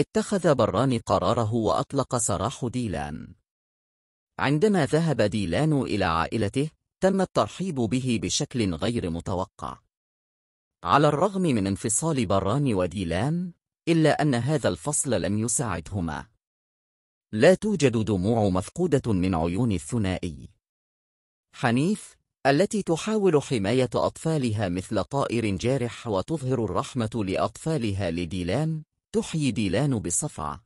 اتخذ بران قراره وأطلق سراح ديلان عندما ذهب ديلان إلى عائلته تم الترحيب به بشكل غير متوقع على الرغم من انفصال بران وديلان إلا أن هذا الفصل لم يساعدهما لا توجد دموع مفقودة من عيون الثنائي حنيف التي تحاول حماية أطفالها مثل طائر جارح وتظهر الرحمة لأطفالها لديلان تحيي ديلان بالصفعة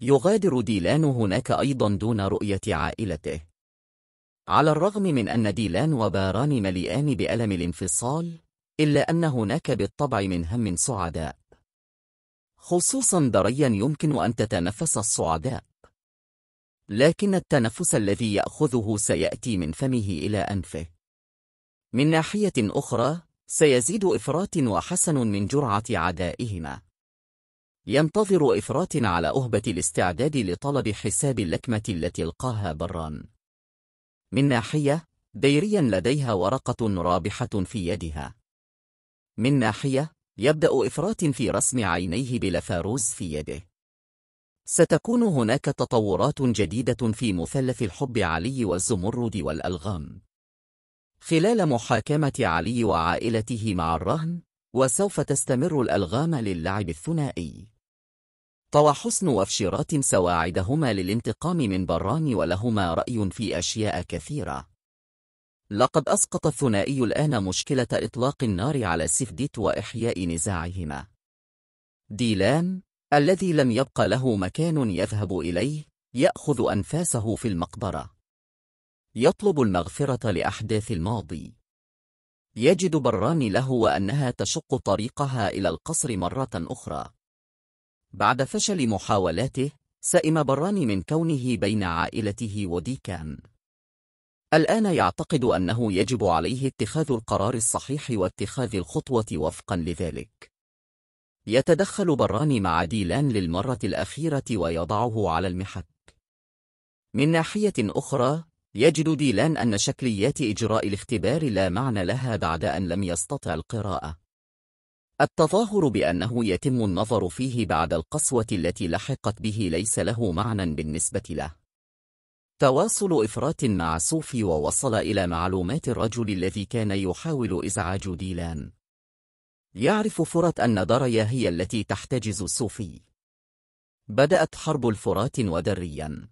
يغادر ديلان هناك أيضا دون رؤية عائلته على الرغم من أن ديلان وباران مليئان بألم الانفصال إلا أن هناك بالطبع من هم سعداء خصوصا دريا يمكن أن تتنفس الصعداء. لكن التنفس الذي يأخذه سيأتي من فمه إلى أنفه من ناحية أخرى سيزيد إفراط وحسن من جرعة عدائهما ينتظر إفراط على أهبة الاستعداد لطلب حساب اللكمة التي القاها بران من ناحية ديريا لديها ورقة رابحة في يدها من ناحية يبدأ إفراط في رسم عينيه بلفاروز في يده ستكون هناك تطورات جديدة في مثلث الحب علي والزمرد والألغام خلال محاكمة علي وعائلته مع الرهن وسوف تستمر الألغام للعب الثنائي طوى حسن وفشيرات سواعدهما للانتقام من بران ولهما رأي في أشياء كثيرة لقد أسقط الثنائي الآن مشكلة إطلاق النار على سفديت وإحياء نزاعهما ديلان الذي لم يبق له مكان يذهب إليه يأخذ أنفاسه في المقبرة يطلب المغفرة لأحداث الماضي يجد بران له وأنها تشق طريقها إلى القصر مرة أخرى بعد فشل محاولاته سئم بران من كونه بين عائلته وديكان الآن يعتقد أنه يجب عليه اتخاذ القرار الصحيح واتخاذ الخطوة وفقا لذلك يتدخل بران مع ديلان للمرة الأخيرة ويضعه على المحك من ناحية أخرى يجد ديلان أن شكليات إجراء الاختبار لا معنى لها بعد أن لم يستطع القراءة التظاهر بأنه يتم النظر فيه بعد القسوة التي لحقت به ليس له معنى بالنسبة له تواصل إفرات مع صوفي ووصل إلى معلومات الرجل الذي كان يحاول إزعاج ديلان يعرف فرات أن دريا هي التي تحتجز صوفي بدأت حرب الفرات ودريا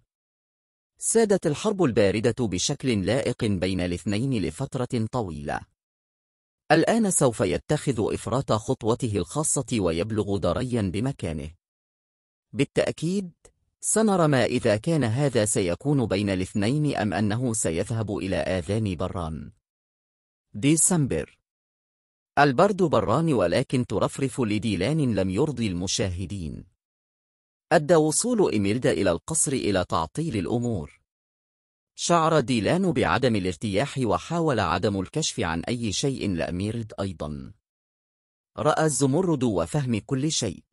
سادت الحرب الباردة بشكل لائق بين الاثنين لفترة طويلة الآن سوف يتخذ إفراط خطوته الخاصة ويبلغ دريا بمكانه بالتأكيد سنرى ما إذا كان هذا سيكون بين الاثنين أم أنه سيذهب إلى آذان بران ديسمبر البرد بران ولكن ترفرف لديلان لم يرضي المشاهدين أدى وصول إيميلدا إلى القصر إلى تعطيل الأمور شعر ديلان بعدم الارتياح وحاول عدم الكشف عن أي شيء لأميرد أيضا رأى الزمرد وفهم كل شيء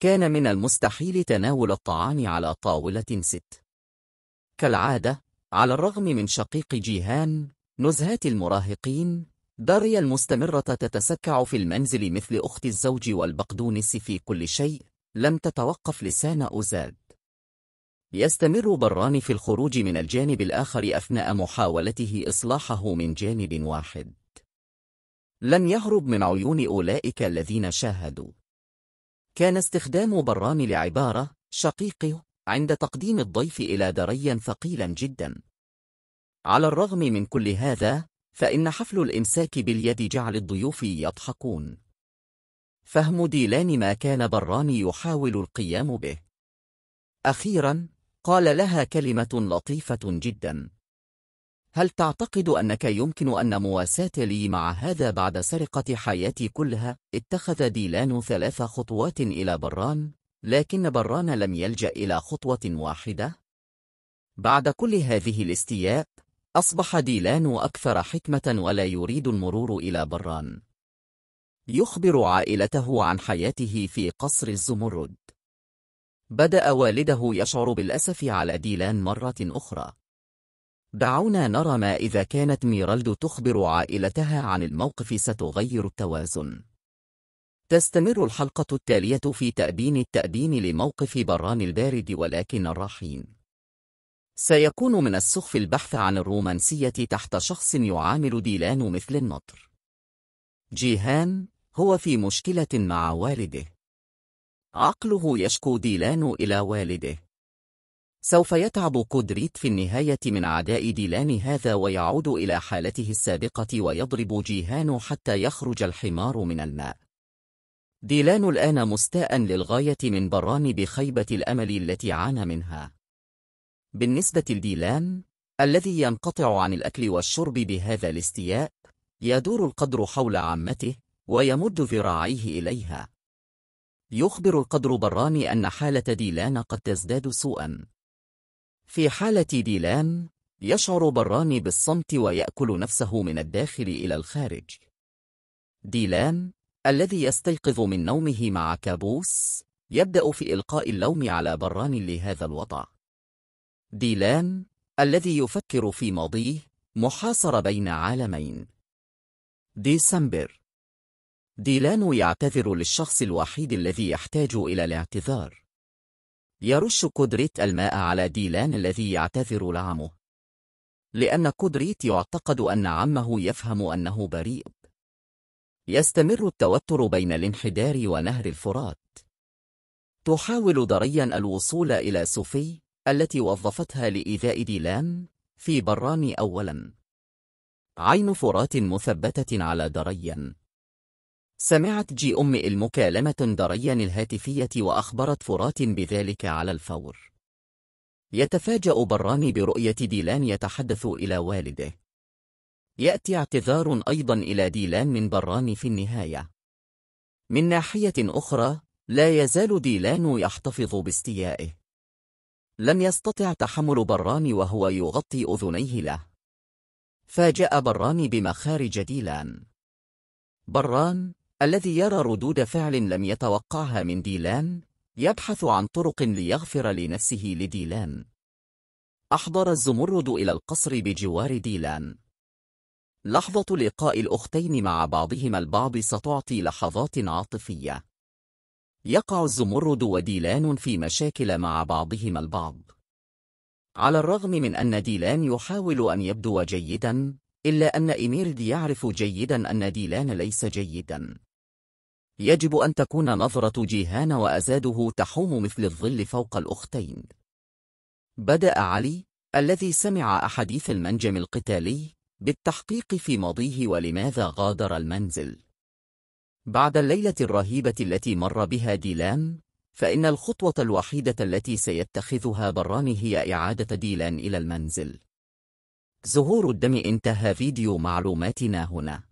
كان من المستحيل تناول الطعام على طاولة ست كالعادة على الرغم من شقيق جيهان نزهات المراهقين داريا المستمرة تتسكع في المنزل مثل أخت الزوج والبقدونس في كل شيء لم تتوقف لسان أوزاد يستمر بران في الخروج من الجانب الآخر أثناء محاولته إصلاحه من جانب واحد لم يهرب من عيون أولئك الذين شاهدوا كان استخدام بران لعبارة شقيقه عند تقديم الضيف إلى دريا ثقيلا جدا على الرغم من كل هذا فإن حفل الإمساك باليد جعل الضيوف يضحكون فهم ديلان ما كان بران يحاول القيام به أخيرا قال لها كلمة لطيفة جدا هل تعتقد أنك يمكن أن مواساة لي مع هذا بعد سرقة حياتي كلها؟ اتخذ ديلان ثلاث خطوات إلى بران لكن بران لم يلجأ إلى خطوة واحدة بعد كل هذه الاستياء أصبح ديلان أكثر حكمة ولا يريد المرور إلى بران يخبر عائلته عن حياته في قصر الزمرد بدأ والده يشعر بالأسف على ديلان مرة أخرى. دعونا نرى ما إذا كانت ميرالد تخبر عائلتها عن الموقف ستغير التوازن. تستمر الحلقة التالية في تأبين التأبين لموقف بران البارد ولكن الرحيم. سيكون من السخف البحث عن الرومانسية تحت شخص يعامل ديلان مثل النطر. جيهان هو في مشكلة مع والده. عقله يشكو ديلان إلى والده سوف يتعب كودريت في النهاية من عداء ديلان هذا ويعود إلى حالته السابقة ويضرب جيهان حتى يخرج الحمار من الماء ديلان الآن مستاء للغاية من بران بخيبة الأمل التي عانى منها بالنسبة لديلان الذي ينقطع عن الأكل والشرب بهذا الاستياء يدور القدر حول عمته ويمد ذراعيه إليها يخبر القدر براني أن حالة ديلان قد تزداد سوءا في حالة ديلان يشعر براني بالصمت ويأكل نفسه من الداخل إلى الخارج ديلان الذي يستيقظ من نومه مع كابوس يبدأ في إلقاء اللوم على براني لهذا الوضع ديلان الذي يفكر في ماضيه محاصر بين عالمين ديسمبر ديلان يعتذر للشخص الوحيد الذي يحتاج إلى الاعتذار. يرش كودريت الماء على ديلان الذي يعتذر لعمه. لأن كودريت يعتقد أن عمه يفهم أنه بريء. يستمر التوتر بين الانحدار ونهر الفرات. تحاول دريا الوصول إلى سوفي التي وظفتها لإيذاء ديلان في بران أولا. عين فرات مثبتة على دريا سمعت جي أم المكالمة دريا الهاتفية وأخبرت فرات بذلك على الفور يتفاجأ براني برؤية ديلان يتحدث إلى والده يأتي اعتذار أيضا إلى ديلان من براني في النهاية من ناحية أخرى لا يزال ديلان يحتفظ باستيائه لم يستطع تحمل براني وهو يغطي أذنيه له فاجأ براني بمخارج ديلان بران الذي يرى ردود فعل لم يتوقعها من ديلان يبحث عن طرق ليغفر لنفسه لديلان أحضر الزمرد إلى القصر بجوار ديلان لحظة لقاء الأختين مع بعضهما البعض ستعطي لحظات عاطفية يقع الزمرد وديلان في مشاكل مع بعضهما البعض على الرغم من أن ديلان يحاول أن يبدو جيداً إلا أن إميرد يعرف جيداً أن ديلان ليس جيداً يجب أن تكون نظرة جيهان وأزاده تحوم مثل الظل فوق الأختين بدأ علي الذي سمع أحاديث المنجم القتالي بالتحقيق في ماضيه ولماذا غادر المنزل بعد الليلة الرهيبة التي مر بها ديلان فإن الخطوة الوحيدة التي سيتخذها بران هي إعادة ديلان إلى المنزل زهور الدم انتهى فيديو معلوماتنا هنا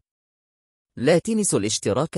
لا تنسوا الاشتراك